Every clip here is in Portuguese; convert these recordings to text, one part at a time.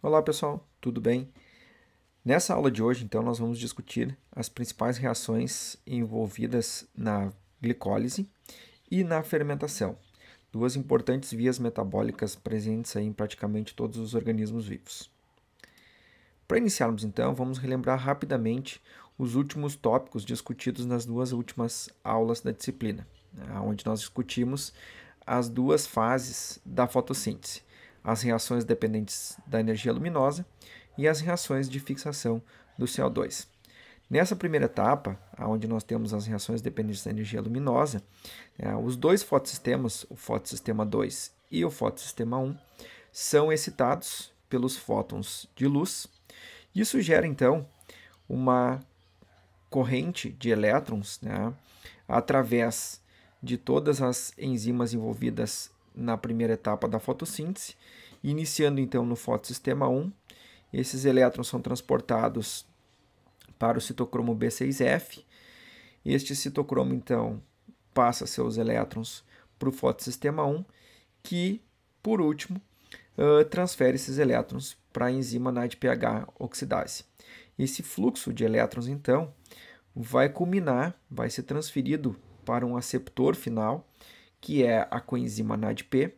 Olá pessoal, tudo bem? Nessa aula de hoje, então, nós vamos discutir as principais reações envolvidas na glicólise e na fermentação, duas importantes vias metabólicas presentes em praticamente todos os organismos vivos. Para iniciarmos, então, vamos relembrar rapidamente os últimos tópicos discutidos nas duas últimas aulas da disciplina, né, onde nós discutimos as duas fases da fotossíntese as reações dependentes da energia luminosa e as reações de fixação do CO2. Nessa primeira etapa, onde nós temos as reações dependentes da energia luminosa, né, os dois fotossistemas, o fotossistema 2 e o fotossistema 1, são excitados pelos fótons de luz. Isso gera, então, uma corrente de elétrons né, através de todas as enzimas envolvidas na primeira etapa da fotossíntese, iniciando então no fotossistema 1. Esses elétrons são transportados para o citocromo B6F. Este citocromo então passa seus elétrons para o fotossistema 1, que por último uh, transfere esses elétrons para a enzima NADPH oxidase. Esse fluxo de elétrons então vai culminar, vai ser transferido para um aceptor final, que é a coenzima NADP,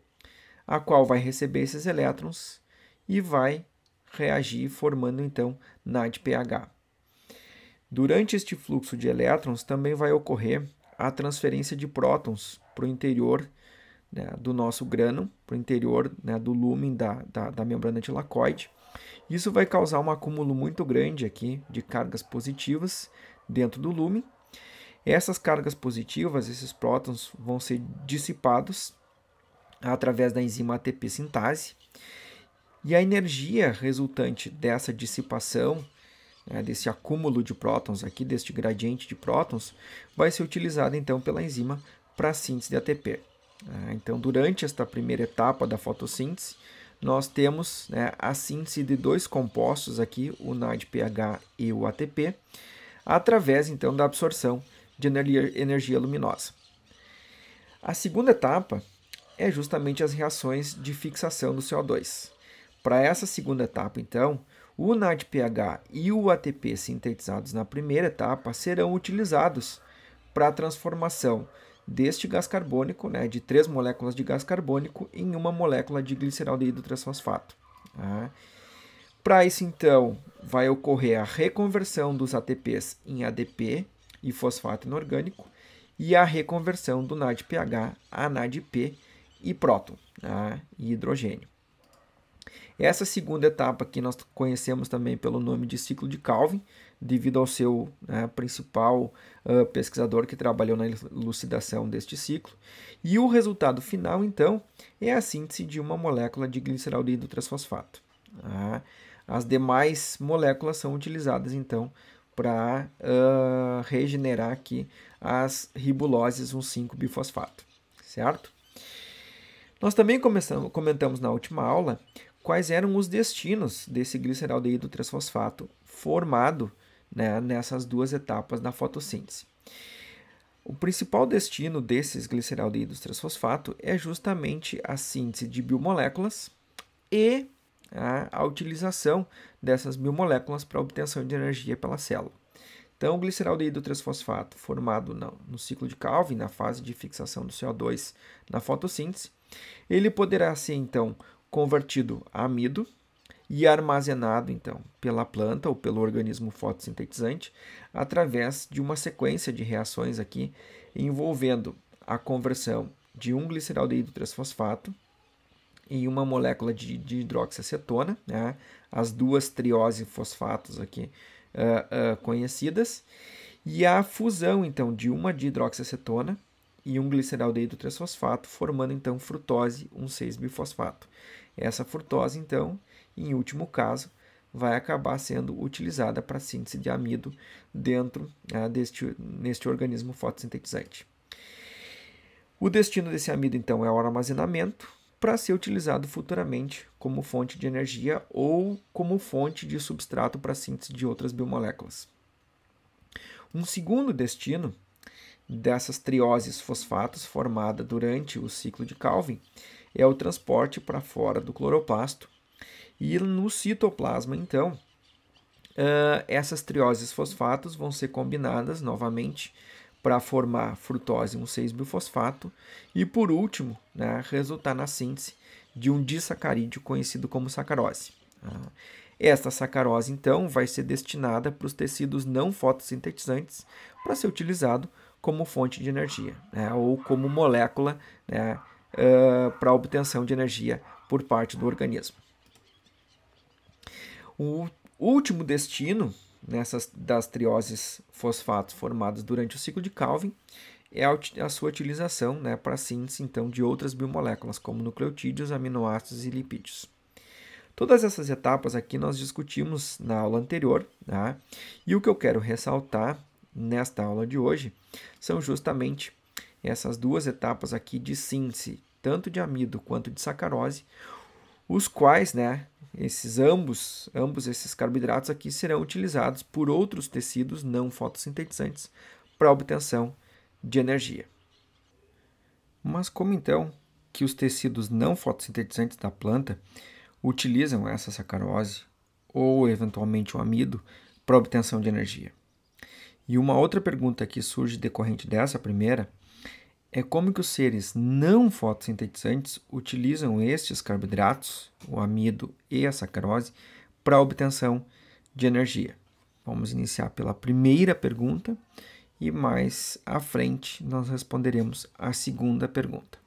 a qual vai receber esses elétrons e vai reagir formando então NADPH. Durante este fluxo de elétrons também vai ocorrer a transferência de prótons para o interior né, do nosso grano, para o interior né, do lumen da, da, da membrana tilacoide. Isso vai causar um acúmulo muito grande aqui de cargas positivas dentro do lumen essas cargas positivas, esses prótons, vão ser dissipados através da enzima ATP sintase. E a energia resultante dessa dissipação, né, desse acúmulo de prótons aqui, deste gradiente de prótons, vai ser utilizada então pela enzima para a síntese de ATP. Ah, então, durante esta primeira etapa da fotossíntese, nós temos né, a síntese de dois compostos aqui, o NADPH e o ATP, através então da absorção de energia luminosa. A segunda etapa é justamente as reações de fixação do CO2. Para essa segunda etapa, então, o NADPH e o ATP sintetizados na primeira etapa serão utilizados para a transformação deste gás carbônico, né, de três moléculas de gás carbônico, em uma molécula de gliceraldeído transfosfato. Tá? Para isso, então, vai ocorrer a reconversão dos ATPs em ADP e fosfato inorgânico e a reconversão do NADPH a NADP e próton, né, e hidrogênio. Essa segunda etapa que nós conhecemos também pelo nome de ciclo de Calvin, devido ao seu né, principal uh, pesquisador que trabalhou na elucidação deste ciclo. E o resultado final, então, é a síntese de uma molécula de gliceraldeído transfosfato. Né. as demais moléculas são utilizadas, então, para uh, regenerar aqui as ribuloses 1,5-bifosfato, certo? Nós também começamos, comentamos na última aula quais eram os destinos desse gliceraldeído 3-fosfato formado né, nessas duas etapas da fotossíntese. O principal destino desses gliceraldeídos 3-fosfato é justamente a síntese de biomoléculas e a, a utilização dessas biomoléculas para obtenção de energia pela célula. Então, o gliceraldeído 3-fosfato, formado no, no ciclo de Calvin, na fase de fixação do CO2 na fotossíntese, ele poderá ser então convertido a amido e armazenado então pela planta ou pelo organismo fotossintetizante através de uma sequência de reações aqui envolvendo a conversão de um gliceraldeído 3-fosfato e uma molécula de, de hidroxiacetona, né? as duas triose fosfatos aqui uh, uh, conhecidas, e a fusão então de uma de hidroxiacetona e um gliceraldeído 3-fosfato, formando então frutose 1,6-bifosfato. Essa frutose, então, em último caso, vai acabar sendo utilizada para síntese de amido dentro né, deste, neste organismo fotossintetizante. O destino desse amido, então, é o armazenamento, para ser utilizado futuramente como fonte de energia ou como fonte de substrato para síntese de outras biomoléculas. Um segundo destino dessas trioses fosfatos formada durante o ciclo de Calvin é o transporte para fora do cloroplasto. E no citoplasma, então, ah, essas trioses fosfatos vão ser combinadas novamente para formar frutose 16 bifosfato e, por último, né, resultar na síntese de um disacarídeo conhecido como sacarose. Ah, esta sacarose, então, vai ser destinada para os tecidos não fotossintetizantes para ser utilizado como fonte de energia né, ou como molécula né, uh, ah, para obtenção de energia por parte do organismo. O último destino nessas das trioses fosfatos formadas durante o ciclo de Calvin é a, sua utilização né, para a síntese então, de outras biomoléculas, como nucleotídeos, aminoácidos e lipídios. Todas essas etapas aqui nós discutimos na aula anterior, né? e o que eu quero ressaltar nesta aula de hoje são justamente essas duas etapas aqui de síntese, tanto de amido quanto de sacarose, os quais né, esses ambos, ambos esses carboidratos aqui serão utilizados por outros tecidos não fotossintetizantes para obtenção de energia. Mas como então que os tecidos não fotossintetizantes da planta utilizam essa sacarose ou eventualmente o amido para obtenção de energia? E uma outra pergunta que surge decorrente dessa primeira é como que os seres não fotossintetizantes utilizam estes carboidratos, o amido e a sacarose, para a obtenção de energia. Vamos iniciar pela primeira pergunta e mais à frente nós responderemos a segunda pergunta.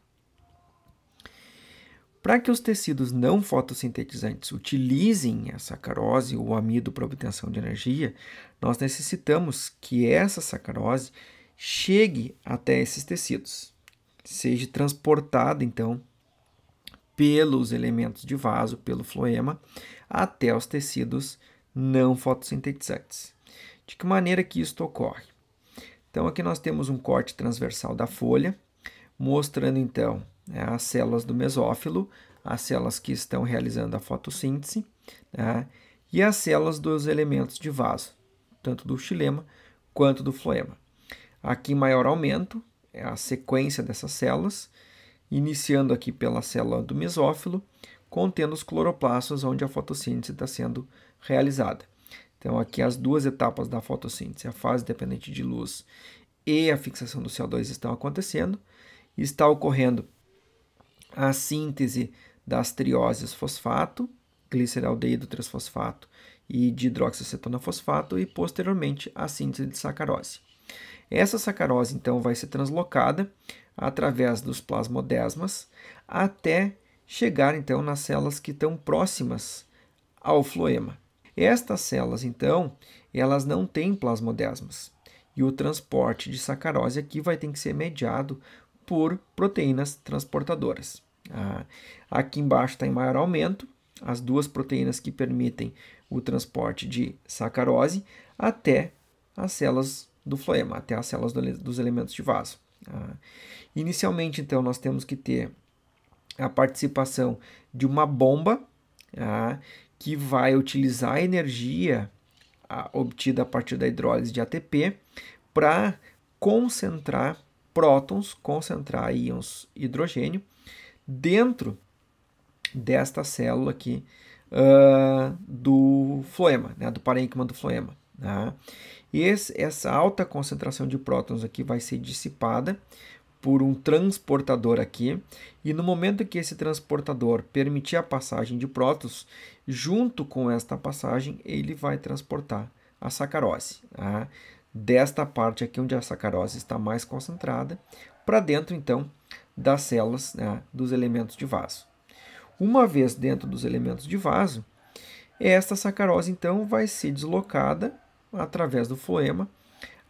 Para que os tecidos não fotossintetizantes utilizem a sacarose ou amido para obtenção de energia, nós necessitamos que essa sacarose chegue até esses tecidos, seja transportada então pelos elementos de vaso, pelo floema, até os tecidos não fotossintetizantes. De que maneira que isto ocorre? Então, aqui nós temos um corte transversal da folha, mostrando então né, as células do mesófilo, as células que estão realizando a fotossíntese, né? e as células dos elementos de vaso, tanto do xilema quanto do floema. Aqui maior aumento é a sequência dessas células, iniciando aqui pela célula do mesófilo, contendo os cloroplastos onde a fotossíntese está sendo realizada. Então, aqui as duas etapas da fotossíntese, a fase dependente de luz e a fixação do CO2 estão acontecendo. Está ocorrendo a síntese das trioses fosfato, gliceraldeído transfosfato e de hidroxacetona fosfato e posteriormente a síntese de sacarose. Essa sacarose, então, vai ser translocada através dos plasmodesmas até chegar, então, nas células que estão próximas ao floema. Estas células, então, elas não têm plasmodesmas. E o transporte de sacarose aqui vai ter que ser mediado por proteínas transportadoras. Ah, aqui embaixo está em maior aumento as duas proteínas que permitem o transporte de sacarose até as células do floema, até as células do, dos elementos de vaso. Ah. Inicialmente, então, nós temos que ter a participação de uma bomba ah, que vai utilizar a energia ah, obtida a partir da hidrólise de ATP para concentrar prótons, concentrar íons hidrogênio dentro desta célula aqui ah, do floema, né, do parênquima do floema. Tá? E esse, essa alta concentração de prótons aqui vai ser dissipada por um transportador aqui, e no momento que esse transportador permitir a passagem de prótons, junto com esta passagem, ele vai transportar a sacarose. Tá? Desta parte aqui, onde a sacarose está mais concentrada, para dentro, então, das células né, dos elementos de vaso. Uma vez dentro dos elementos de vaso, esta sacarose, então, vai ser deslocada através do floema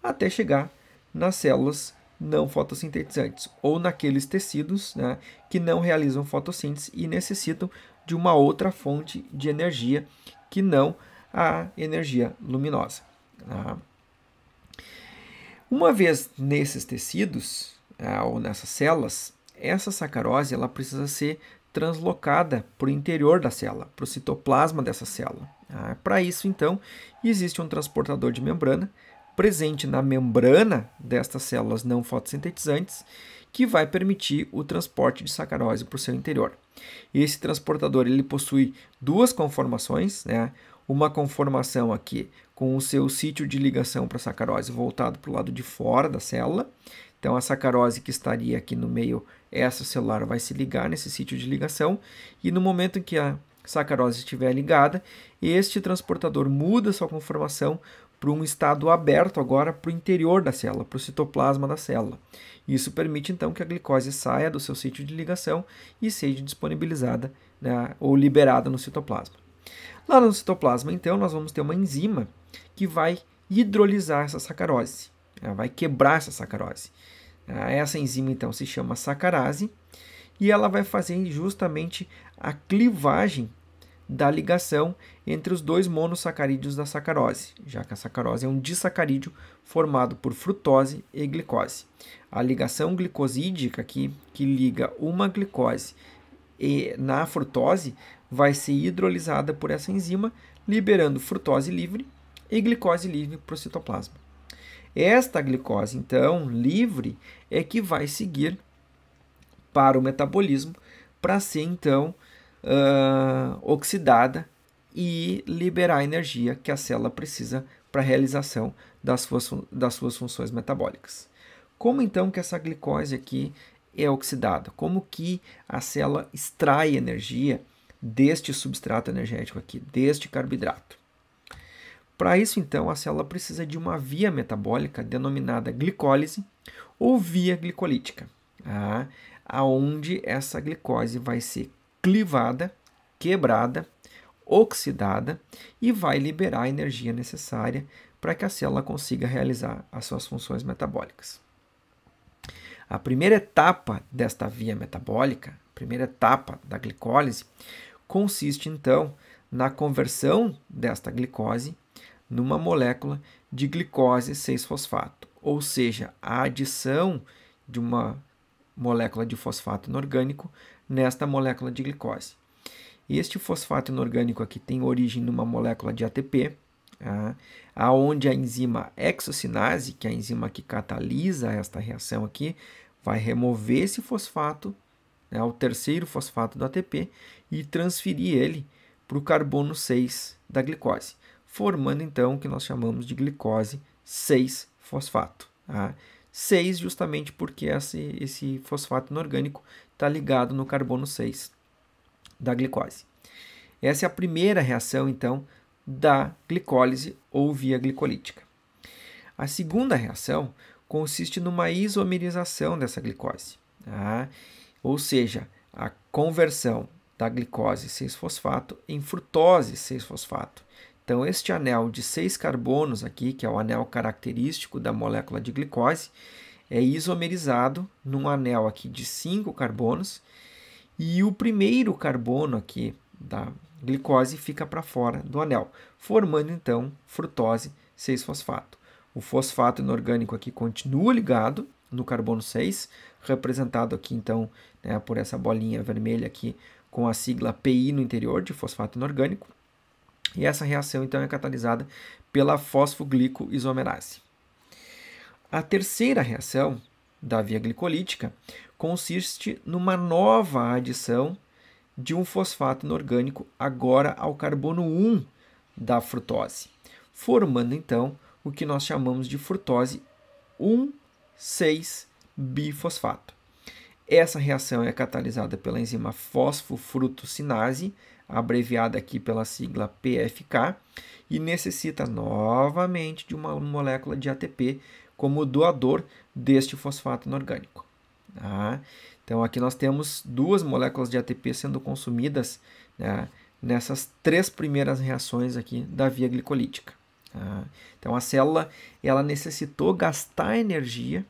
até chegar nas células não fotossintetizantes ou naqueles tecidos né, que não realizam fotossíntese e necessitam de uma outra fonte de energia que não a energia luminosa. Né? Uma vez nesses tecidos né, ou nessas células, essa sacarose ela precisa ser translocada para o interior da célula, para o citoplasma dessa célula. Ah, Para isso, então, existe um transportador de membrana presente na membrana destas células não fotossintetizantes que vai permitir o transporte de sacarose para o seu interior. Esse transportador ele possui duas conformações, né? uma conformação aqui com o seu sítio de ligação para a sacarose voltado para o lado de fora da célula. Então, a sacarose que estaria aqui no meio extracelular vai se ligar nesse sítio de ligação e no momento em que a sacarose estiver ligada, este transportador muda sua conformação para um estado aberto agora para o interior da célula, para o citoplasma da célula. Isso permite então que a glicose saia do seu sítio de ligação e seja disponibilizada né, ou liberada no citoplasma. Lá no citoplasma, então, nós vamos ter uma enzima que vai hidrolisar essa sacarose, né, vai quebrar essa sacarose. Ah, essa enzima então se chama sacarase e ela vai fazer justamente a clivagem da ligação entre os dois monossacarídeos da sacarose, já que a sacarose é um disacarídeo formado por frutose e glicose. A ligação glicosídica aqui, que liga uma glicose e na frutose, vai ser hidrolisada por essa enzima, liberando frutose livre e glicose livre para o citoplasma. Esta glicose, então, livre, é que vai seguir para o metabolismo para ser então uh, oxidada e liberar a energia que a célula precisa para a realização das suas, das suas funções metabólicas. Como então que essa glicose aqui é oxidada? Como que a célula extrai energia deste substrato energético aqui, deste carboidrato? Para isso, então, a célula precisa de uma via metabólica denominada glicólise ou via glicolítica. Ah, aonde essa glicose vai ser clivada, quebrada, oxidada e vai liberar a energia necessária para que a célula consiga realizar as suas funções metabólicas. A primeira etapa desta via metabólica, a primeira etapa da glicólise, consiste então na conversão desta glicose numa molécula de glicose 6-fosfato, ou seja, a adição de uma molécula de fosfato inorgânico nesta molécula de glicose. Este fosfato inorgânico aqui tem origem numa molécula de ATP, tá? aonde a enzima exocinase, que é a enzima que catalisa esta reação aqui, vai remover esse fosfato, né, o terceiro fosfato do ATP, e transferir ele para o carbono 6 da glicose, formando então o que nós chamamos de glicose 6-fosfato. Tá? 6, justamente porque esse, esse fosfato inorgânico está ligado no carbono 6 da glicose. Essa é a primeira reação, então, da glicólise ou via glicolítica. A segunda reação consiste numa isomerização dessa glicose, tá? ou seja, a conversão da glicose 6-fosfato em frutose 6-fosfato, então, este anel de seis carbonos aqui, que é o anel característico da molécula de glicose, é isomerizado num anel aqui de cinco carbonos e o primeiro carbono aqui da glicose fica para fora do anel, formando então frutose 6-fosfato. O fosfato inorgânico aqui continua ligado no carbono 6, representado aqui então né, por essa bolinha vermelha aqui com a sigla PI no interior de fosfato inorgânico. E essa reação então é catalisada pela fosfoglicoisomerase. A terceira reação da via glicolítica consiste numa nova adição de um fosfato inorgânico agora ao carbono 1 da frutose, formando então o que nós chamamos de frutose 1,6-bifosfato. Essa reação é catalisada pela enzima fosfofrutocinase, abreviada aqui pela sigla PFK, e necessita novamente de uma molécula de ATP como doador deste fosfato inorgânico. Tá? Então, aqui nós temos duas moléculas de ATP sendo consumidas né, nessas três primeiras reações aqui da via glicolítica. Tá? Então, a célula ela necessitou gastar energia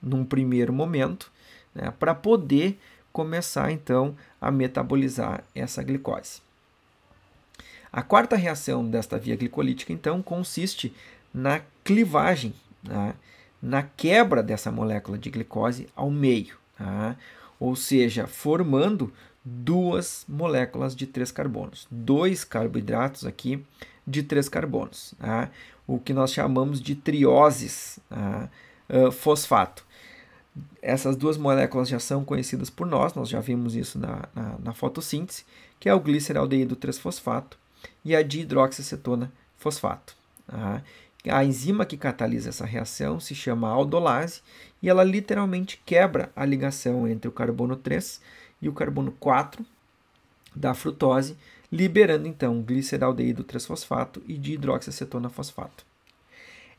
num primeiro momento né, para poder começar então a metabolizar essa glicose. A quarta reação desta via glicolítica então consiste na clivagem, né? na quebra dessa molécula de glicose ao meio, tá? ou seja, formando duas moléculas de três carbonos, dois carboidratos aqui de três carbonos, tá? o que nós chamamos de trioses tá? uh, fosfato. Essas duas moléculas já são conhecidas por nós, nós já vimos isso na, na, na fotossíntese, que é o gliceraldeído 3-fosfato e a dihidroxacetona fosfato. Tá? a enzima que catalisa essa reação se chama aldolase e ela literalmente quebra a ligação entre o carbono 3 e o carbono 4 da frutose, liberando então gliceraldeído 3-fosfato e dihidroxacetona fosfato.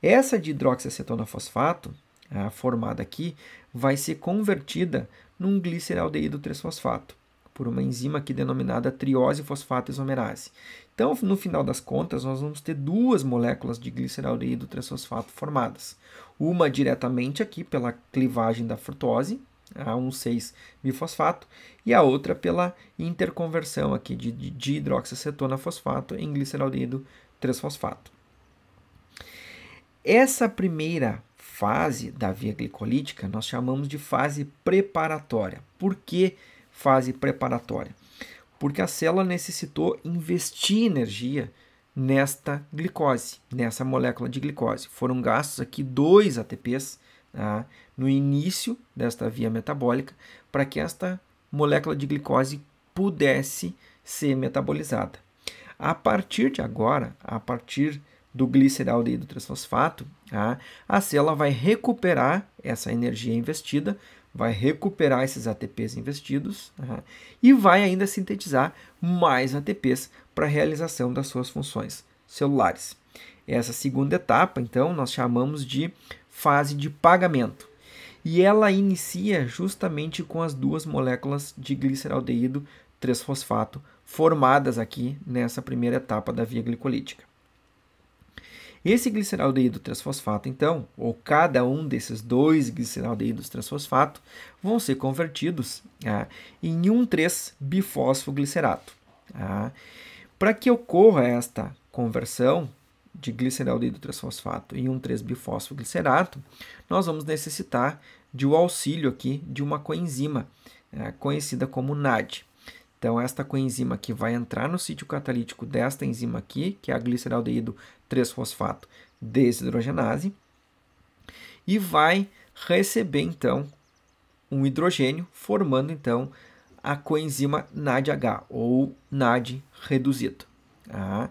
Essa dihidroxacetona fosfato, ah, formada aqui, vai ser convertida num gliceraldeído 3-fosfato, por uma enzima aqui denominada triose fosfato isomerase. Então, no final das contas, nós vamos ter duas moléculas de gliceraldeído 3-fosfato formadas. Uma diretamente aqui pela clivagem da frutose, A1,6-bifosfato, e a outra pela interconversão aqui de hidroxacetona fosfato em gliceraldeído 3-fosfato. Essa primeira fase da via glicolítica nós chamamos de fase preparatória. Por que fase preparatória? Porque a célula necessitou investir energia nesta glicose, nessa molécula de glicose. Foram gastos aqui dois ATPs tá? no início desta via metabólica para que esta molécula de glicose pudesse ser metabolizada. A partir de agora, a partir do gliceraldeído transfosfato, tá? a ah, célula vai recuperar essa energia investida, vai recuperar esses ATPs investidos tá? e vai ainda sintetizar mais ATPs para a realização das suas funções celulares. Essa segunda etapa, então, nós chamamos de fase de pagamento. E ela inicia justamente com as duas moléculas de gliceraldeído 3-fosfato formadas aqui nessa primeira etapa da via glicolítica. Esse gliceraldeído transfosfato, então, ou cada um desses dois gliceraldeídos transfosfato, vão ser convertidos ah, em 1,3-bifosfoglicerato. Ah. Para que ocorra esta conversão de gliceraldeído transfosfato em 1,3-bifosfoglicerato, nós vamos necessitar de um auxílio aqui de uma coenzima, ah, conhecida como NAD. Então, esta coenzima que vai entrar no sítio catalítico desta enzima aqui, que é a gliceraldeído 3-fosfato desidrogenase e vai receber então um hidrogênio, formando então a coenzima NADH ou NAD reduzido. Ah.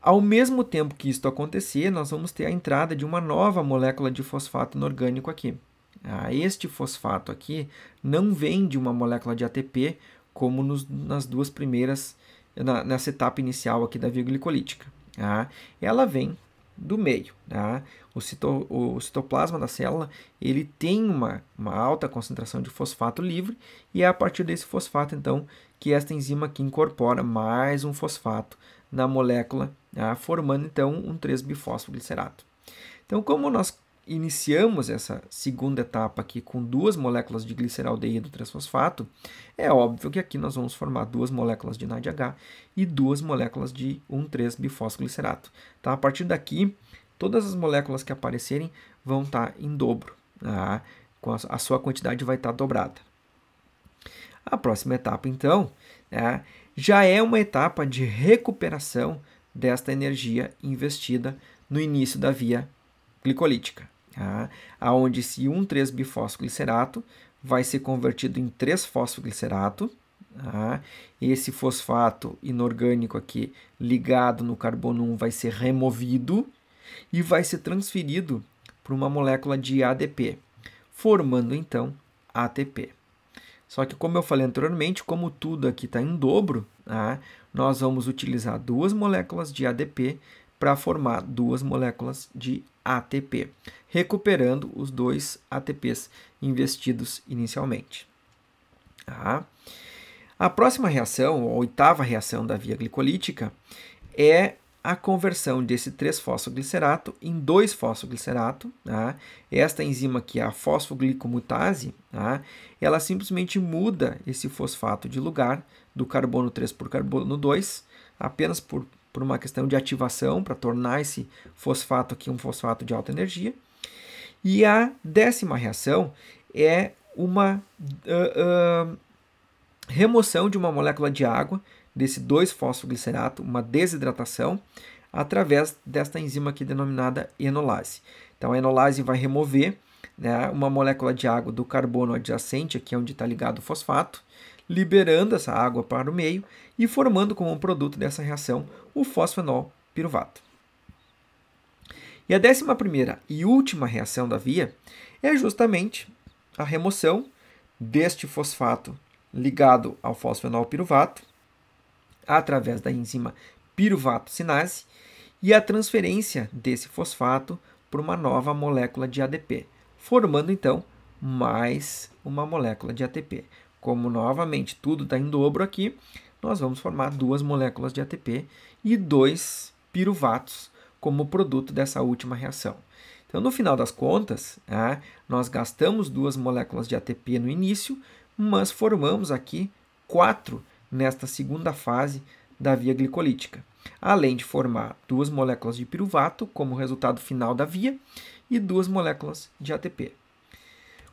Ao mesmo tempo que isso acontecer, nós vamos ter a entrada de uma nova molécula de fosfato inorgânico aqui. Ah, este fosfato aqui não vem de uma molécula de ATP, como nos, nas duas primeiras, na, nessa etapa inicial aqui da via glicolítica. Tá? Ela vem do meio. Tá? O, cito, o, citoplasma da célula ele tem uma, uma alta concentração de fosfato livre e é a partir desse fosfato então que esta enzima aqui incorpora mais um fosfato na molécula, tá? formando então um 3-bifosfoglicerato. Então, como nós iniciamos essa segunda etapa aqui com duas moléculas de gliceraldeído trifosfato é óbvio que aqui nós vamos formar duas moléculas de NADH e duas moléculas de 1,3-bifosfoglicerato. Tá? A partir daqui, todas as moléculas que aparecerem vão estar tá em dobro, tá? a sua quantidade vai estar tá dobrada. A próxima etapa, então, né, já é uma etapa de recuperação desta energia investida no início da via glicolítica. Tá? Aonde onde esse 1,3-bifosfoglicerato vai ser convertido em 3-fosfoglicerato, tá? esse fosfato inorgânico aqui ligado no carbono 1 vai ser removido e vai ser transferido para uma molécula de ADP, formando então ATP. Só que, como eu falei anteriormente, como tudo aqui está em dobro, tá? nós vamos utilizar duas moléculas de ADP para formar duas moléculas de ATP, recuperando os dois ATPs investidos inicialmente. Tá? A próxima reação, ou oitava reação da via glicolítica, é a conversão desse 3-fosfoglicerato em 2-fosfoglicerato. Tá? Esta enzima, que é a fosfoglicomutase, tá? ela simplesmente muda esse fosfato de lugar do carbono 3 por carbono 2, apenas por por uma questão de ativação para tornar esse fosfato aqui um fosfato de alta energia. E a décima reação é uma uh, uh, remoção de uma molécula de água desse 2-fosfoglicerato, uma desidratação, através desta enzima aqui denominada enolase. Então, a enolase vai remover né, uma molécula de água do carbono adjacente, aqui é onde está ligado o fosfato, liberando essa água para o meio e formando como um produto dessa reação o fosfenol piruvato. E a décima primeira e última reação da via é justamente a remoção deste fosfato ligado ao fosfenol piruvato através da enzima piruvato sinase e a transferência desse fosfato para uma nova molécula de ADP, formando então mais uma molécula de ATP. Como novamente tudo está em dobro aqui, nós vamos formar duas moléculas de ATP e dois piruvatos como produto dessa última reação. Então, no final das contas, né, nós gastamos duas moléculas de ATP no início, mas formamos aqui quatro nesta segunda fase da via glicolítica. Além de formar duas moléculas de piruvato como resultado final da via e duas moléculas de ATP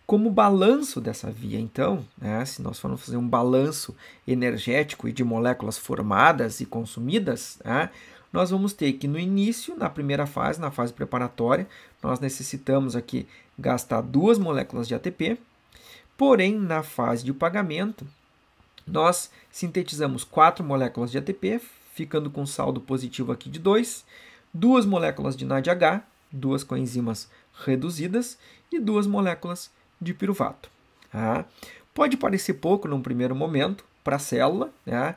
como balanço dessa via. Então, né, se nós formos fazer um balanço energético e de moléculas formadas e consumidas, né, nós vamos ter que no início, na primeira fase, na fase preparatória, nós necessitamos aqui gastar duas moléculas de ATP, porém na fase de pagamento, nós sintetizamos quatro moléculas de ATP, ficando com saldo positivo aqui de 2, duas moléculas de NADH, duas coenzimas reduzidas e duas moléculas de piruvato. Tá? Pode parecer pouco num primeiro momento para a célula, né?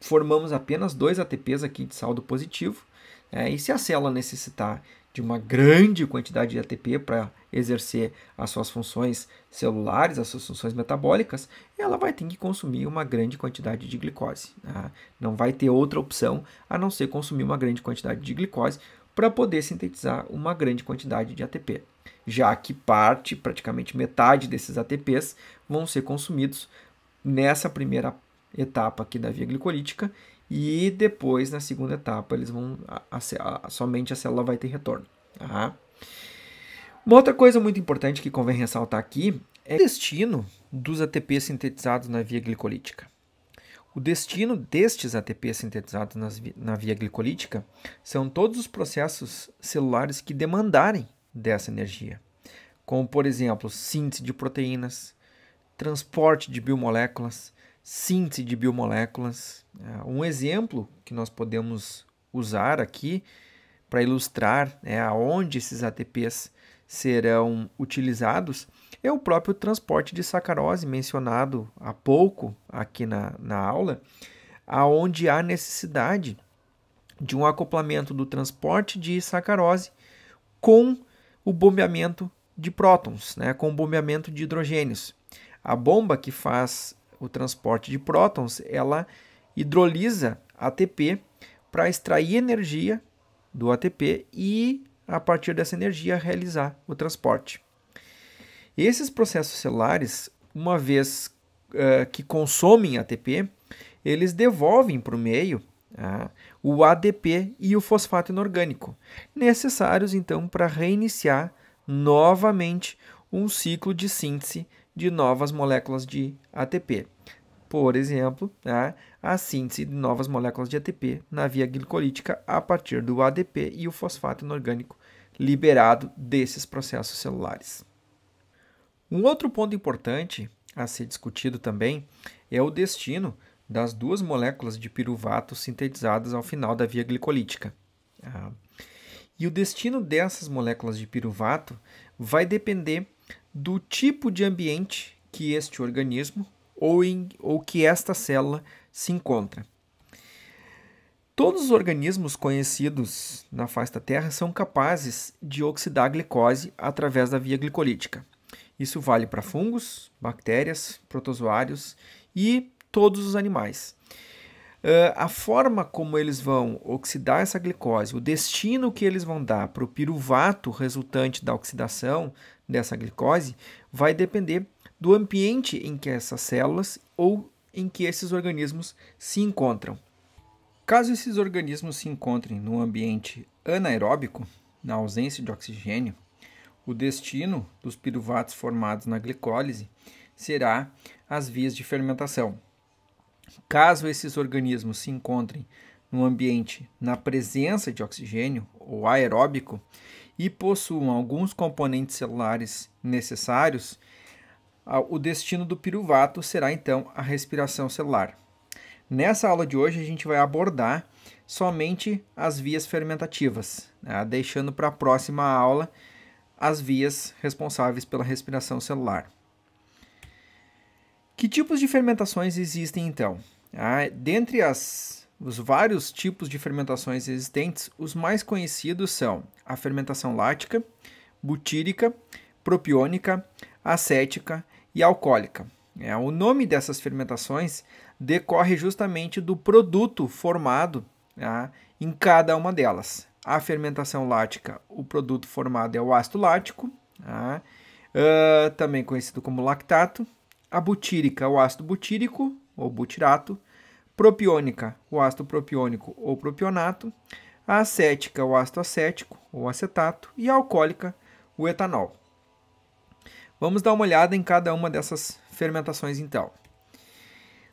formamos apenas dois ATPs aqui de saldo positivo, né? e se a célula necessitar de uma grande quantidade de ATP para exercer as suas funções celulares, as suas funções metabólicas, ela vai ter que consumir uma grande quantidade de glicose. Né? Não vai ter outra opção a não ser consumir uma grande quantidade de glicose, para poder sintetizar uma grande quantidade de ATP, já que parte, praticamente metade desses ATPs vão ser consumidos nessa primeira etapa aqui da via glicolítica e depois na segunda etapa eles vão a, a, a, somente a célula vai ter retorno. Tá? Uma outra coisa muito importante que convém ressaltar aqui é o destino dos ATPs sintetizados na via glicolítica. O destino destes ATP sintetizados na via glicolítica são todos os processos celulares que demandarem dessa energia, como, por exemplo, síntese de proteínas, transporte de biomoléculas, síntese de biomoléculas. Um exemplo que nós podemos usar aqui para ilustrar é aonde esses ATPs serão utilizados é o próprio transporte de sacarose mencionado há pouco aqui na, na aula, aonde há necessidade de um acoplamento do transporte de sacarose com o bombeamento de prótons, né, com o bombeamento de hidrogênios. A bomba que faz o transporte de prótons, ela hidrolisa ATP para extrair energia do ATP e a partir dessa energia, realizar o transporte. Esses processos celulares, uma vez uh, que consomem ATP, eles devolvem para o meio uh, o ADP e o fosfato inorgânico, necessários então para reiniciar novamente um ciclo de síntese de novas moléculas de ATP por exemplo, né, a síntese de novas moléculas de ATP na via glicolítica a partir do ADP e o fosfato inorgânico liberado desses processos celulares. Um outro ponto importante a ser discutido também é o destino das duas moléculas de piruvato sintetizadas ao final da via glicolítica. Ah, e o destino dessas moléculas de piruvato vai depender do tipo de ambiente que este organismo ou em ou que esta célula se encontra. Todos os organismos conhecidos na face da Terra são capazes de oxidar a glicose através da via glicolítica. Isso vale para fungos, bactérias, protozoários e todos os animais. Uh, a forma como eles vão oxidar essa glicose, o destino que eles vão dar para o piruvato resultante da oxidação dessa glicose, vai depender do ambiente em que essas células ou em que esses organismos se encontram. Caso esses organismos se encontrem num ambiente anaeróbico, na ausência de oxigênio, o destino dos piruvatos formados na glicólise será as vias de fermentação. Caso esses organismos se encontrem no ambiente na presença de oxigênio ou aeróbico e possuam alguns componentes celulares necessários, ah, o destino do piruvato será então a respiração celular. Nessa aula de hoje a gente vai abordar somente as vias fermentativas, né? deixando para a próxima aula as vias responsáveis pela respiração celular. Que tipos de fermentações existem então? Ah, dentre as, os vários tipos de fermentações existentes, os mais conhecidos são a fermentação lática, butírica, propiônica, acética e alcoólica. É, o nome dessas fermentações decorre justamente do produto formado né, em cada uma delas. A fermentação lática, o produto formado é o ácido lático, né, ah, também conhecido como lactato. A butírica, o ácido butírico ou butirato. Propiônica, o ácido propiônico ou propionato. A acética, o ácido acético ou acetato. E a alcoólica, o etanol. Vamos dar uma olhada em cada uma dessas fermentações então.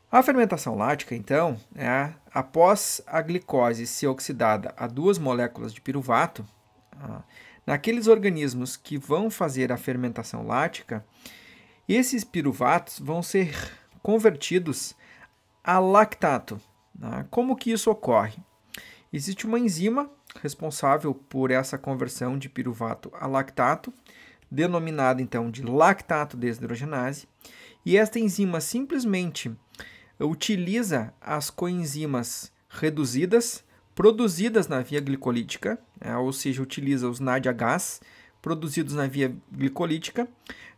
A fermentação lática, então, é, após a glicose ser oxidada a duas moléculas de piruvato, ah, naqueles organismos que vão fazer a fermentação lática, esses piruvatos vão ser convertidos a lactato. Ah, como que isso ocorre? Existe uma enzima responsável por essa conversão de piruvato a lactato, denominada então de lactato desidrogenase, e esta enzima simplesmente utiliza as coenzimas reduzidas produzidas na via glicolítica, né, ou seja, utiliza os NADHs produzidos na via glicolítica,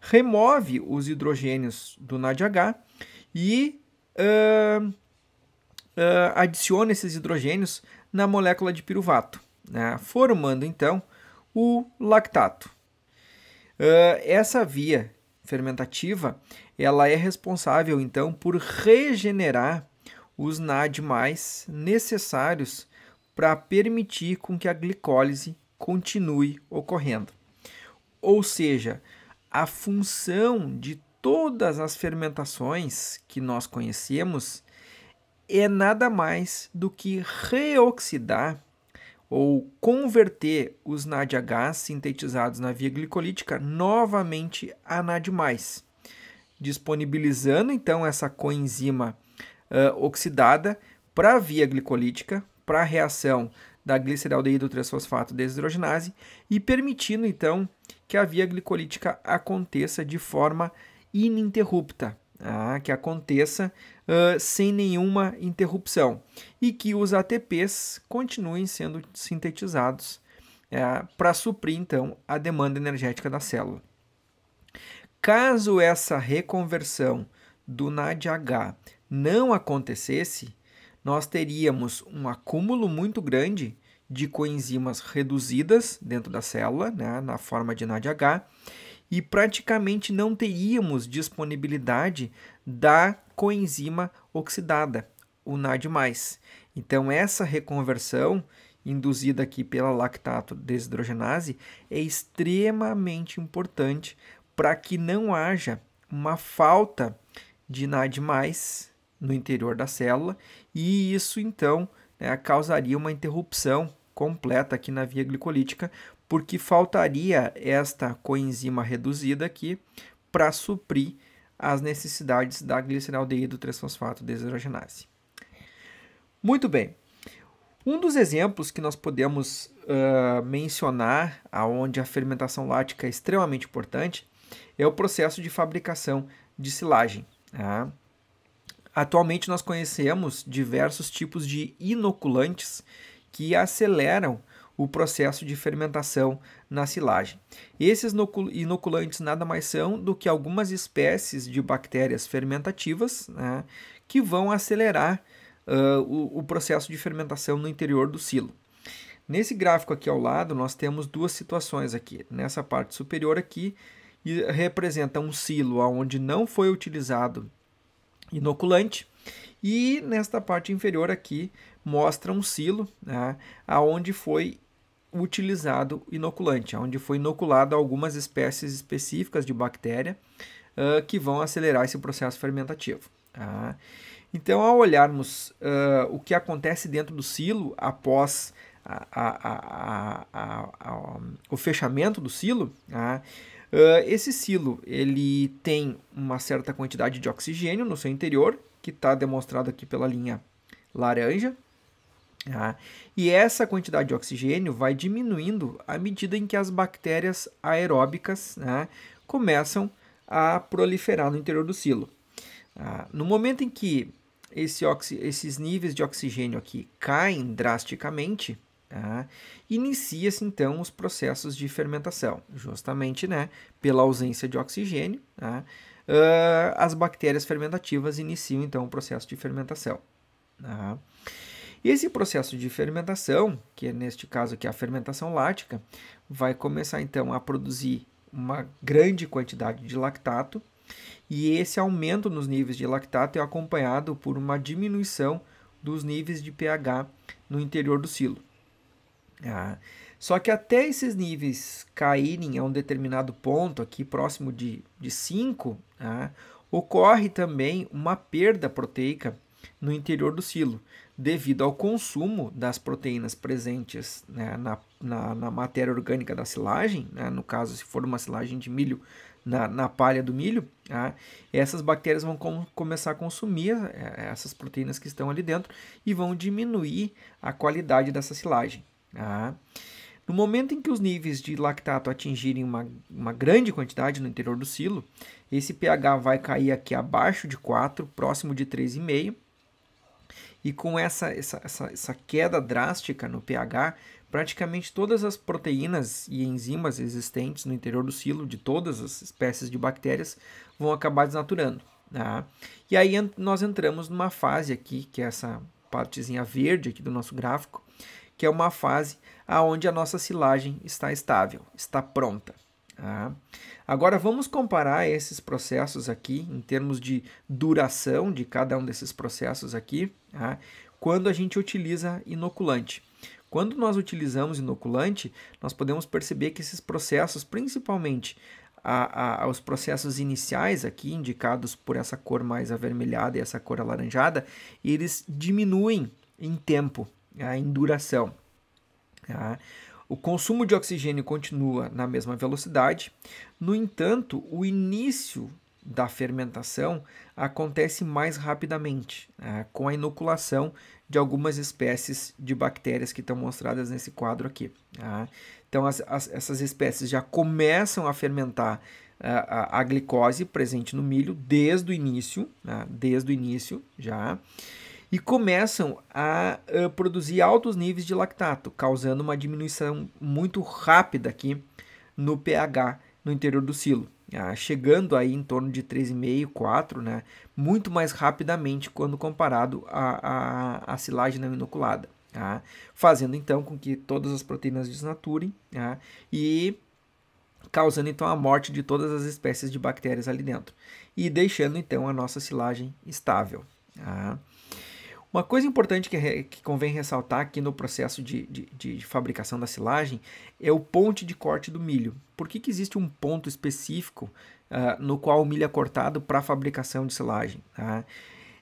remove os hidrogênios do NADH e uh, uh, adiciona esses hidrogênios na molécula de piruvato, né? formando então o lactato. Uh, essa via fermentativa, ela é responsável então por regenerar os NAD+ necessários para permitir com que a glicólise continue ocorrendo. Ou seja, a função de todas as fermentações que nós conhecemos é nada mais do que reoxidar ou converter os NADH sintetizados na via glicolítica novamente a NAD+, disponibilizando então essa coenzima uh, oxidada para a via glicolítica, para a reação da gliceraldeído 3-fosfato desidrogenase e permitindo então que a via glicolítica aconteça de forma ininterrupta, ah, que aconteça uh, sem nenhuma interrupção e que os ATPs continuem sendo sintetizados uh, para suprir então a demanda energética da célula. Caso essa reconversão do NADH não acontecesse, nós teríamos um acúmulo muito grande de coenzimas reduzidas dentro da célula, né, na forma de NADH, e praticamente não teríamos disponibilidade da coenzima oxidada, o NAD+. Então, essa reconversão induzida aqui pela lactato desidrogenase é extremamente importante para que não haja uma falta de NAD+, no interior da célula, e isso, então, né, causaria uma interrupção completa aqui na via glicolítica, porque faltaria esta coenzima reduzida aqui para suprir as necessidades da gliceraldeído 3-fosfato desogenase. Muito bem. Um dos exemplos que nós podemos uh, mencionar, aonde a fermentação lática é extremamente importante, é o processo de fabricação de silagem. Tá? Atualmente nós conhecemos diversos tipos de inoculantes que aceleram o processo de fermentação na silagem. Esses inoculantes nada mais são do que algumas espécies de bactérias fermentativas né, que vão acelerar uh, o, o processo de fermentação no interior do silo. Nesse gráfico aqui ao lado, nós temos duas situações aqui. Nessa parte superior aqui, representa um silo onde não foi utilizado inoculante. E nesta parte inferior aqui, mostra um silo né, aonde foi utilizado inoculante, onde foi inoculado algumas espécies específicas de bactéria uh, que vão acelerar esse processo fermentativo. Tá? Então, ao olharmos uh, o que acontece dentro do silo após a, a, a, o fechamento do silo, tá? uh, esse silo ele tem uma certa quantidade de oxigênio no seu interior, que está demonstrado aqui pela linha laranja, ah, e essa quantidade de oxigênio vai diminuindo à medida em que as bactérias aeróbicas né, começam a proliferar no interior do silo. Ah, no momento em que esse esses níveis de oxigênio aqui caem drasticamente, ah, inicia-se então os processos de fermentação, justamente né, pela ausência de oxigênio. Ah, as bactérias fermentativas iniciam então o processo de fermentação. E esse processo de fermentação, que é neste caso aqui a fermentação lática, vai começar então a produzir uma grande quantidade de lactato, e esse aumento nos níveis de lactato é acompanhado por uma diminuição dos níveis de pH no interior do silo. Ah, só que até esses níveis caírem a um determinado ponto, aqui próximo de 5, de ah, ocorre também uma perda proteica no interior do silo, devido ao consumo das proteínas presentes né, na, na, na, matéria orgânica da silagem, né, no caso, se for uma silagem de milho na, na palha do milho, tá, essas bactérias vão com, começar a consumir é, essas proteínas que estão ali dentro e vão diminuir a qualidade dessa silagem. Tá. No momento em que os níveis de lactato atingirem uma, uma grande quantidade no interior do silo, esse pH vai cair aqui abaixo de 4, próximo de 3,5, e com essa, essa, essa, essa queda drástica no pH, praticamente todas as proteínas e enzimas existentes no interior do silo de todas as espécies de bactérias vão acabar desnaturando. Tá? E aí nós entramos numa fase aqui, que é essa partezinha verde aqui do nosso gráfico, que é uma fase aonde a nossa silagem está estável, está pronta. Ah. Agora vamos comparar esses processos aqui em termos de duração de cada um desses processos aqui, ah, quando a gente utiliza inoculante. Quando nós utilizamos inoculante, nós podemos perceber que esses processos, principalmente a, a, processos iniciais aqui, indicados por essa cor mais avermelhada e essa cor alaranjada, eles diminuem em tempo, ah, em duração. Ah. O consumo de oxigênio continua na mesma velocidade, no entanto, o início da fermentação acontece mais rapidamente, né, com a inoculação de algumas espécies de bactérias que estão mostradas nesse quadro aqui. Né. Então, as, as, essas espécies já começam a fermentar a, eh, a, a glicose presente no milho desde o início, né, desde o início já e começam a uh, produzir altos níveis de lactato, causando uma diminuição muito rápida aqui no pH no interior do silo, uh, chegando aí em torno de 3,5, 4, né, muito mais rapidamente quando comparado à, à, à silagem não inoculada, uh, fazendo então com que todas as proteínas desnaturem tá? e causando então a morte de todas as espécies de bactérias ali dentro e deixando então a nossa silagem estável. Tá? Uma coisa importante que, que convém ressaltar aqui no processo de, de, de, fabricação da silagem é o ponto de corte do milho. Por que, que existe um ponto específico uh, no qual o milho é cortado para a fabricação de silagem? Tá?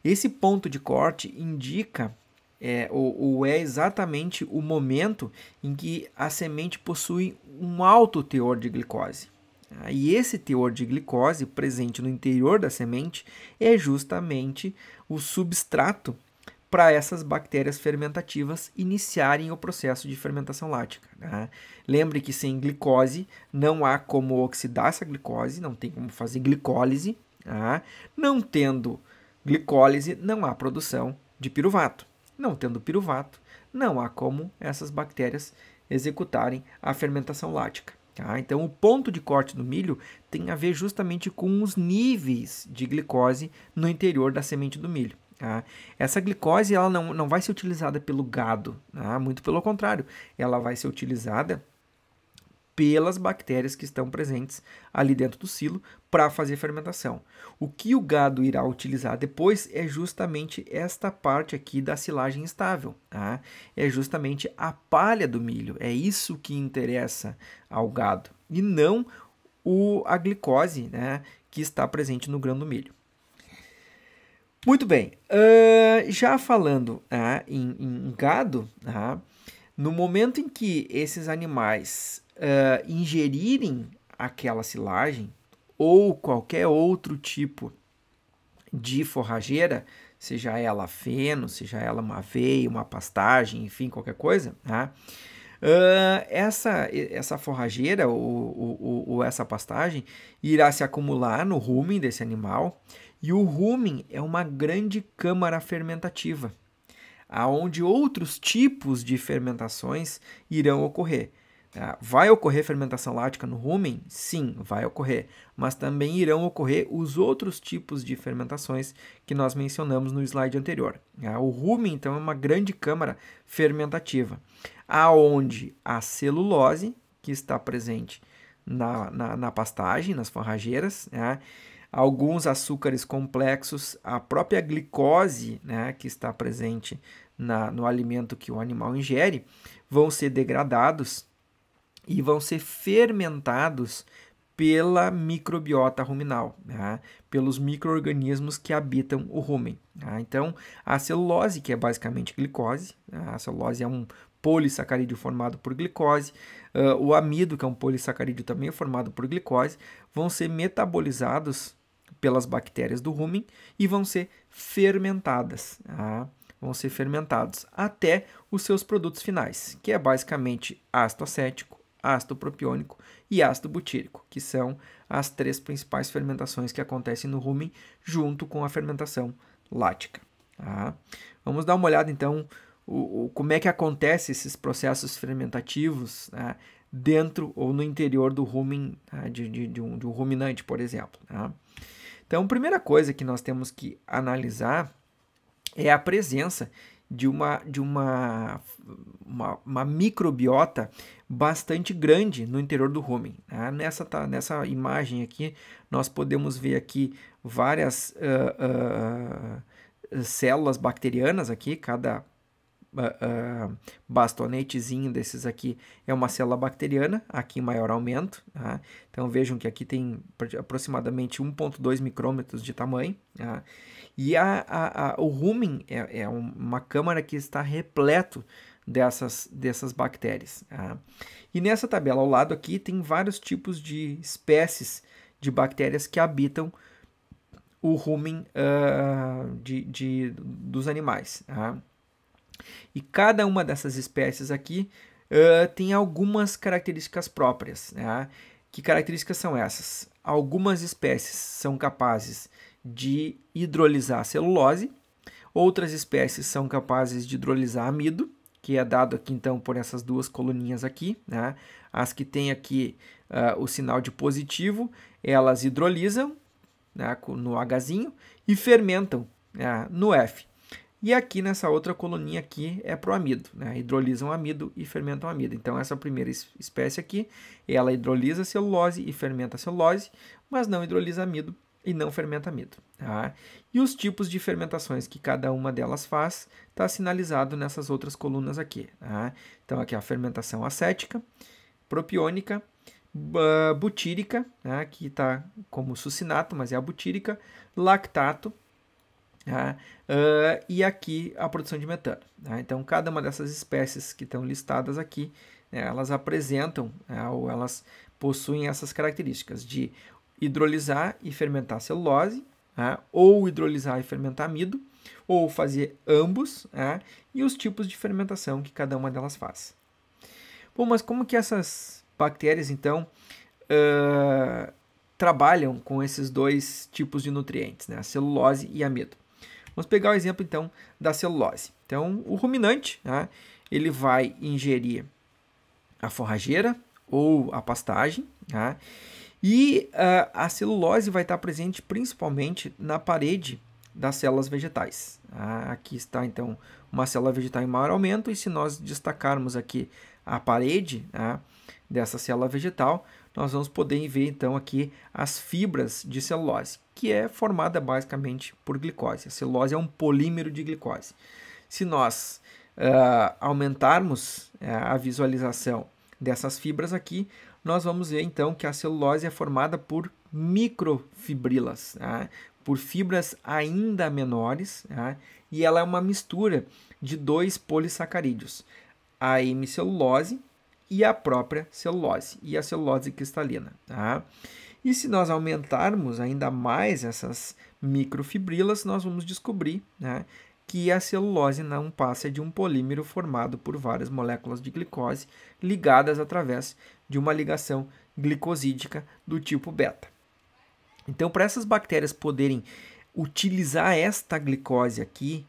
Esse ponto de corte indica é, ou, ou, é exatamente o momento em que a semente possui um alto teor de glicose. Tá? E esse teor de glicose presente no interior da semente é justamente o substrato para essas bactérias fermentativas iniciarem o processo de fermentação lática. Né? Lembre que sem glicose não há como oxidar essa glicose, não tem como fazer glicólise. Né? Não tendo glicólise, não há produção de piruvato. Não tendo piruvato, não há como essas bactérias executarem a fermentação lática. Tá? Então, o ponto de corte do milho tem a ver justamente com os níveis de glicose no interior da semente do milho. Tá? Essa glicose ela não, não vai ser utilizada pelo gado, tá? muito pelo contrário, ela vai ser utilizada pelas bactérias que estão presentes ali dentro do silo para fazer fermentação. O que o gado irá utilizar depois é justamente esta parte aqui da silagem estável, tá? é justamente a palha do milho, é isso que interessa ao gado e não o, a glicose né, que está presente no grão do milho. Muito bem, uh, já falando uh, em, em, gado, uh, no momento em que esses animais ah, ingerirem aquela silagem ou qualquer outro tipo de forrageira, seja ela feno, seja ela uma aveia, uma pastagem, enfim, qualquer coisa, Uh, essa, essa forrageira ou, ou, ou, essa pastagem irá se acumular no rumen desse animal e o rumen é uma grande câmara fermentativa, aonde outros tipos de fermentações irão ocorrer. Ah, vai ocorrer fermentação lática no rumen? Sim, vai ocorrer. Mas também irão ocorrer os outros tipos de fermentações que nós mencionamos no slide anterior. Ah, o rumen, então, é uma grande câmara fermentativa, aonde a celulose, que está presente na, na, na pastagem, nas forrageiras, né, alguns açúcares complexos, a própria glicose né, que está presente na, no alimento que o animal ingere, vão ser degradados e vão ser fermentados pela microbiota ruminal, né? pelos micro-organismos que habitam o rumen. Né? Então, a celulose, que é basicamente glicose, né? a celulose é um polissacarídeo formado por glicose, uh, o amido, que é um polissacarídeo também formado por glicose, vão ser metabolizados pelas bactérias do rumen e vão ser fermentadas. Tá? vão ser fermentados até os seus produtos finais, que é basicamente ácido acético, ácido propiônico e ácido butírico, que são as três principais fermentações que acontecem no rumen junto com a fermentação lática. Tá? vamos dar uma olhada então o, o, como é que acontece esses processos fermentativos né, dentro ou no interior do rumen né, de, de, de, um, de um ruminante, por exemplo. Tá? Então, a primeira coisa que nós temos que analisar é a presença de uma, de uma, uma, uma microbiota bastante grande no interior do rumen. Né? Nessa, tá, nessa imagem aqui, nós podemos ver aqui várias uh, uh, células bacterianas aqui, cada uh, bastonetezinho desses aqui é uma célula bacteriana, aqui em maior aumento. Tá? Então vejam que aqui tem aproximadamente 1,2 micrômetros de tamanho. Tá? E a, a, a, o rumen é, é, uma câmara que está repleto dessas, dessas bactérias. Tá? E nessa tabela ao lado aqui tem vários tipos de espécies de bactérias que habitam o rumen uh, de, de, dos animais. E cada uma dessas espécies aqui uh, tem algumas características próprias. Né? Que características são essas? Algumas espécies são capazes de hidrolisar celulose, outras espécies são capazes de hidrolisar amido, que é dado aqui então por essas duas coluninhas aqui, né? As que têm aqui uh, o sinal de positivo, elas hidrolisam né, no Hzinho e fermentam né, no F. E aqui nessa outra coluninha aqui é para o amido, né? hidrolisam amido e fermentam amido. Então essa primeira espécie aqui, ela hidrolisa celulose e fermenta celulose, mas não hidrolisa amido e não fermenta amido. Tá? E os tipos de fermentações que cada uma delas faz está sinalizado nessas outras colunas aqui. Tá? Então aqui é a fermentação acética, propiônica, butírica, né, que está como succinato, mas é a butírica, lactato, Uh, e aqui a produção de metano. Tá? Então, cada uma dessas espécies que estão listadas aqui, né, elas apresentam né, ou elas possuem essas características de hidrolisar e fermentar celulose, tá? ou hidrolisar e fermentar amido, ou fazer ambos, e os tipos de fermentação que cada uma delas faz. Bom, mas como que essas bactérias, então, uh, trabalham com esses dois tipos de nutrientes, né? a celulose e amido? Vamos pegar o exemplo então da celulose. Então, o ruminante, né, ele vai ingerir a forrageira ou a pastagem, né, e uh, a celulose vai estar presente principalmente na parede das células vegetais. Ah, aqui está então uma célula vegetal em maior aumento, e se nós destacarmos aqui a parede né, dessa célula vegetal, nós vamos poder ver então aqui as fibras de celulose, que é formada basicamente por glicose. A celulose é um polímero de glicose. Se nós uh, aumentarmos uh, a visualização dessas fibras aqui, nós vamos ver então que a celulose é formada por microfibrilas, né? por fibras ainda menores, né? e ela é uma mistura de dois polissacarídeos, a hemicelulose e a própria celulose e a celulose cristalina. Tá? E se nós aumentarmos ainda mais essas microfibrilas, nós vamos descobrir né, que a celulose não passa de um polímero formado por várias moléculas de glicose ligadas através de uma ligação glicosídica do tipo beta. Então, para essas bactérias poderem utilizar esta glicose aqui,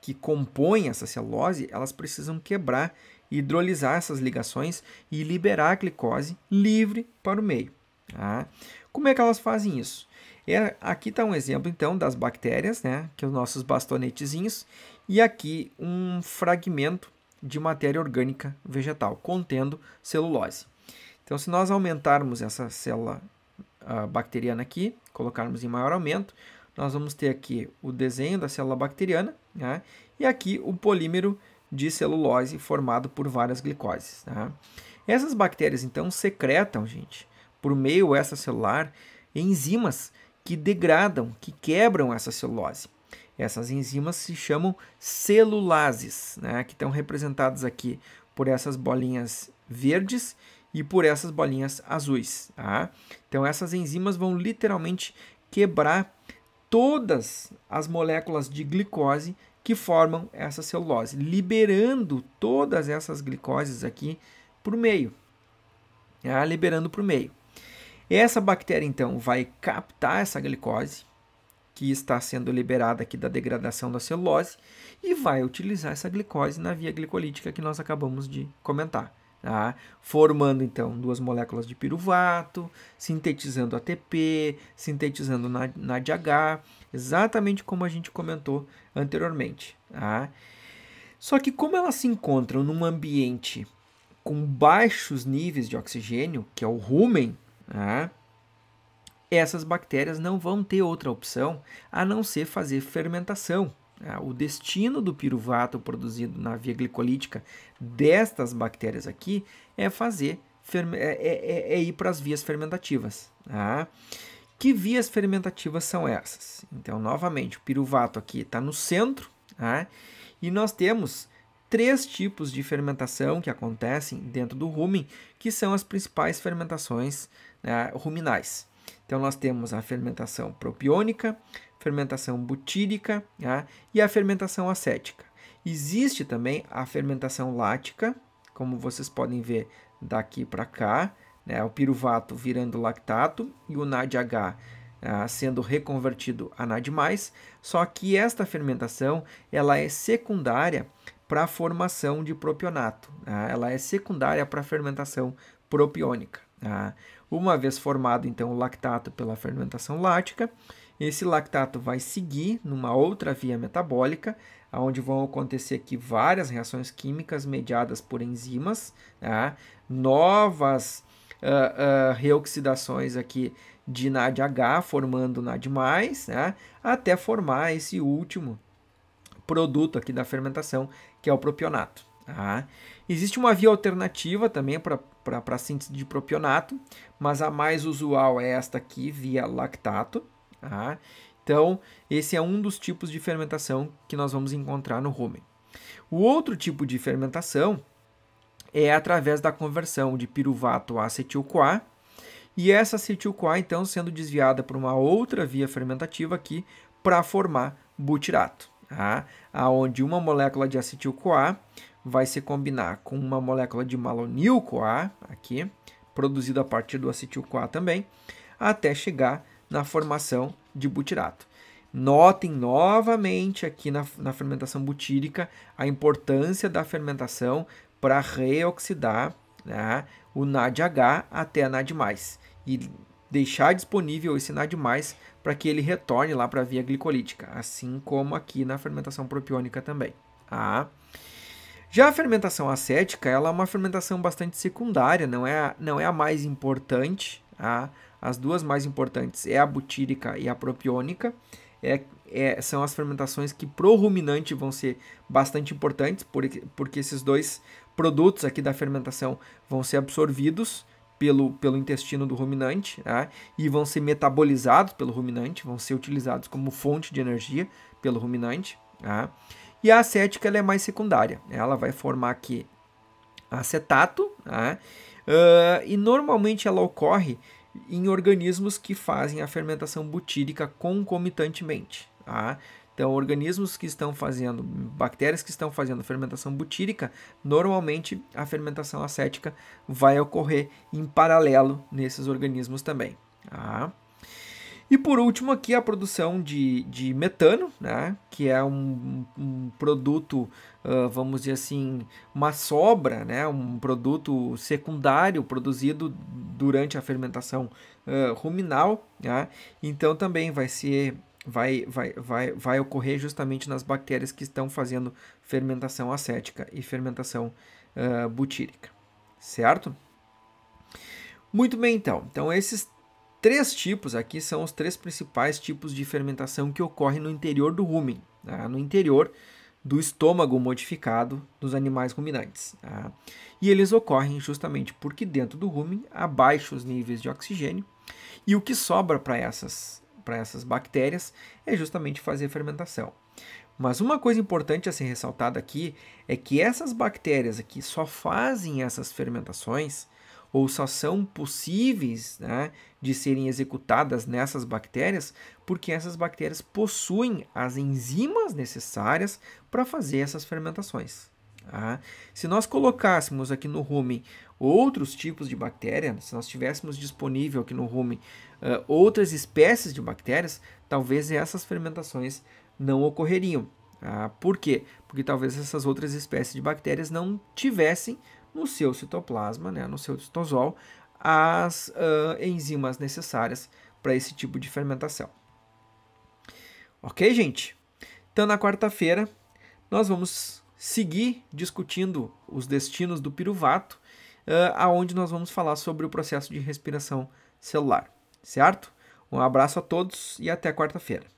que compõe essa celulose, elas precisam quebrar hidrolisar essas ligações e liberar a glicose livre para o meio. Tá? Como é que elas fazem isso? É, aqui está um exemplo, então, das bactérias, né, que são é os nossos bastonetezinhos, e aqui um fragmento de matéria orgânica vegetal, contendo celulose. Então, se nós aumentarmos essa célula bacteriana aqui, colocarmos em maior aumento, nós vamos ter aqui o desenho da célula bacteriana, né, e aqui o polímero de celulose formado por várias glicoses. Tá? Essas bactérias, então, secretam, gente, por meio celular, enzimas que degradam, que quebram essa celulose. Essas enzimas se chamam celulases, né, que estão representadas aqui por essas bolinhas verdes e por essas bolinhas azuis. Tá? Então, essas enzimas vão literalmente quebrar todas as moléculas de glicose que formam essa celulose, liberando todas essas glicoses aqui para o meio. Né? Liberando para o meio. Essa bactéria, então, vai captar essa glicose que está sendo liberada aqui da degradação da celulose e vai utilizar essa glicose na via glicolítica que nós acabamos de comentar. Tá? Formando então duas moléculas de piruvato, sintetizando ATP, sintetizando NADH exatamente como a gente comentou anteriormente. Tá? Só que como elas se encontram num ambiente com baixos níveis de oxigênio, que é o rumen, tá? essas bactérias não vão ter outra opção a não ser fazer fermentação. Tá? O destino do piruvato produzido na via glicolítica destas bactérias aqui é fazer é, é, é, é ir para as vias fermentativas. Tá? Que vias fermentativas são essas? Então, novamente, o piruvato aqui está no centro, né? e nós temos três tipos de fermentação que acontecem dentro do rumen, que são as principais fermentações né, ruminais. Então, nós temos a fermentação propiônica, fermentação butírica né, e a fermentação acética. Existe também a fermentação lática, como vocês podem ver daqui para cá, né, o piruvato virando lactato e o NADH ah, sendo reconvertido a NAD+, só que esta fermentação ela é secundária para a formação de propionato, ah, ela é secundária para a fermentação propiônica. Ah. Uma vez formado então o lactato pela fermentação lática, esse lactato vai seguir numa outra via metabólica, onde vão acontecer aqui várias reações químicas mediadas por enzimas, novas uh, reoxidações aqui de NADH, formando NAD+, né, até formar esse último produto aqui da fermentação, que é o propionato. Tá? Existe uma via alternativa também para a síntese de propionato, mas a mais usual é esta aqui, via lactato. Tá? Então, esse é um dos tipos de fermentação que nós vamos encontrar no rumen. O outro tipo de fermentação é através da conversão de piruvato a acetil-CoA, e essa acetil-CoA então sendo desviada por uma outra via fermentativa aqui para formar butirato, tá? aonde uma molécula de acetil-CoA vai se combinar com uma molécula de malonil-CoA aqui, produzida a partir do acetil-CoA também, até chegar na formação de butirato. Notem novamente aqui na, na, fermentação butírica a importância da fermentação para reoxidar né, o NADH até NAD+, e deixar disponível esse NAD+, para que ele retorne lá para a via glicolítica, assim como aqui na fermentação propiônica também. Tá? Já a fermentação acética, ela é uma fermentação bastante secundária, não é a, não é a mais importante. Tá? As duas mais importantes é a butírica e a propiônica. É, é, são as fermentações que pro ruminante vão ser bastante importantes, porque, porque esses dois produtos aqui da fermentação vão ser absorvidos pelo, pelo intestino do ruminante né? e vão ser metabolizados pelo ruminante, vão ser utilizados como fonte de energia pelo ruminante. Né? E a acética ela é mais secundária, ela vai formar aqui acetato né? uh, e normalmente ela ocorre em organismos que fazem a fermentação butírica concomitantemente. Tá? Então, organismos que estão fazendo, bactérias que estão fazendo fermentação butírica, normalmente a fermentação acética vai ocorrer em paralelo nesses organismos também. Tá? E por último aqui a produção de, de metano, né, que é um, um produto, uh, vamos dizer assim, uma sobra, né, um produto secundário produzido durante a fermentação uh, ruminal. Né? Então também vai ser vai, vai, vai, vai ocorrer justamente nas bactérias que estão fazendo fermentação acética e fermentação uh, butírica, certo? Muito bem, então. Então, esses três tipos aqui são os três principais tipos de fermentação que ocorrem no interior do rumen, tá? no interior do estômago modificado dos animais ruminantes. Tá? E eles ocorrem justamente porque dentro do rumen há baixos níveis de oxigênio e o que sobra para essas para essas bactérias é justamente fazer fermentação. Mas uma coisa importante a ser ressaltada aqui é que essas bactérias aqui só fazem essas fermentações ou só são possíveis né, de serem executadas nessas bactérias porque essas bactérias possuem as enzimas necessárias para fazer essas fermentações. Tá? Se nós colocássemos aqui no rumen outros tipos de bactéria, se nós tivéssemos disponível aqui no rumen uh, outras espécies de bactérias, talvez essas fermentações não ocorreriam. Ah, por quê? Porque talvez essas outras espécies de bactérias não tivessem no seu citoplasma, né, no seu citosol, as uh, enzimas necessárias para esse tipo de fermentação. Ok, gente? Então, na quarta-feira, nós vamos seguir discutindo os destinos do piruvato uh, aonde nós vamos falar sobre o processo de respiração celular, certo? Um abraço a todos e até quarta-feira.